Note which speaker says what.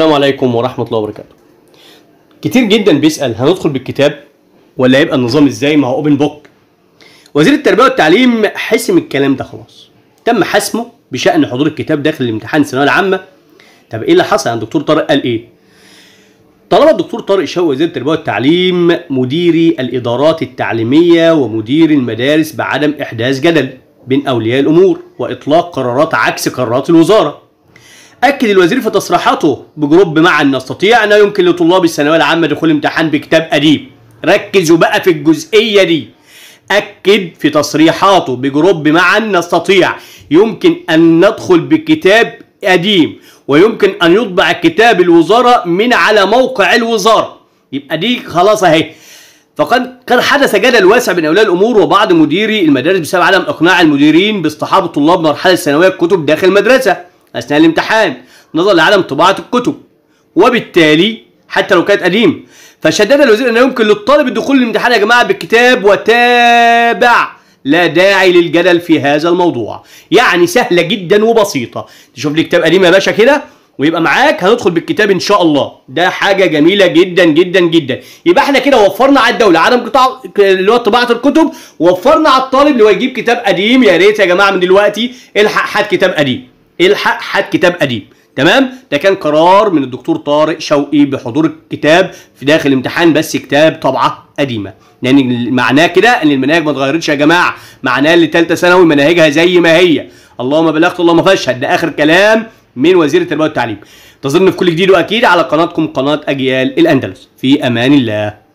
Speaker 1: السلام عليكم ورحمة الله وبركاته كتير جدا بيسأل هندخل بالكتاب ولا هيبقى النظام ازاي ما هو اوبن بوك وزير التربية والتعليم حسم الكلام ده خلاص تم حسمه بشأن حضور الكتاب داخل الامتحان الثانوية العامة طب ايه اللي حصل يعني دكتور طارق قال ايه طلب الدكتور طارق شوقي وزير التربيه والتعليم مديري الادارات التعليميه ومدير المدارس بعدم احداث جدل بين اولياء الامور واطلاق قرارات عكس قرارات الوزاره أكد الوزير في تصريحاته بجروب معا نستطيع أن يمكن لطلاب الثانوية العامة دخول امتحان بكتاب أديب ركزوا بقى في الجزئية دي أكد في تصريحاته بجروب معا نستطيع يمكن أن ندخل بكتاب قديم ويمكن أن يطبع كتاب الوزارة من على موقع الوزارة يبقى دي خلاص أهي فقد كان حدث جدل واسع بين اولياء الامور وبعض مديري المدارس بسبب عدم اقناع المديرين باصطحاب الطلاب مرحله الثانويه الكتب داخل المدرسه أثناء الامتحان نظرا لعدم طباعة الكتب وبالتالي حتى لو كانت قديمة فشدد الوزير أنه يمكن للطالب الدخول للامتحان يا جماعة بالكتاب وتابع لا داعي للجدل في هذا الموضوع يعني سهلة جدا وبسيطة تشوف لي كتاب قديم يا باشا كده ويبقى معاك هندخل بالكتاب ان شاء الله ده حاجه جميله جدا جدا جدا يبقى احنا كده وفرنا على الدوله عدم قطاع اللي هو طباعه الكتب وفرنا على الطالب اللي هو يجيب كتاب قديم يا ريت يا جماعه من دلوقتي الحق حد كتاب قديم الحق حد كتاب قديم تمام ده كان قرار من الدكتور طارق شوقي بحضور الكتاب في داخل امتحان بس كتاب طبعه قديمه لان يعني معناه كده ان المناهج ما اتغيرتش يا جماعه معناه اللي ثالثه ثانوي مناهجها زي ما هي اللهم بلغت اللهم فاشهد ده اخر كلام من وزير التربيه والتعليم انتظرنا في كل جديد واكيد على قناتكم قناه اجيال الاندلس في امان الله